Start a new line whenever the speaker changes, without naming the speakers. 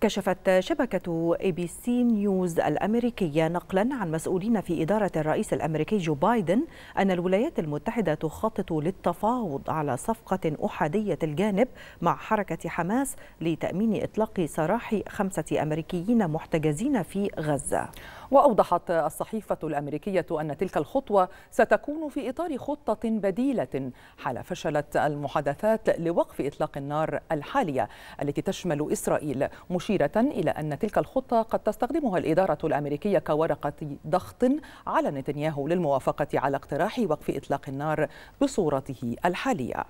كشفت شبكة اي بي سي نيوز الأمريكية نقلا عن مسؤولين في إدارة الرئيس الأمريكي جو بايدن أن الولايات المتحدة تخطط للتفاوض على صفقة أحادية الجانب مع حركة حماس لتأمين إطلاق سراح خمسة أمريكيين محتجزين في غزة وأوضحت الصحيفة
الأمريكية أن تلك الخطوة ستكون في إطار خطة بديلة حال فشلت المحادثات لوقف إطلاق النار الحالية التي تشمل إسرائيل مش مشيرة إلى أن تلك الخطة قد تستخدمها الإدارة الأمريكية كورقة ضغط على نتنياهو للموافقة على اقتراح وقف إطلاق النار بصورته الحالية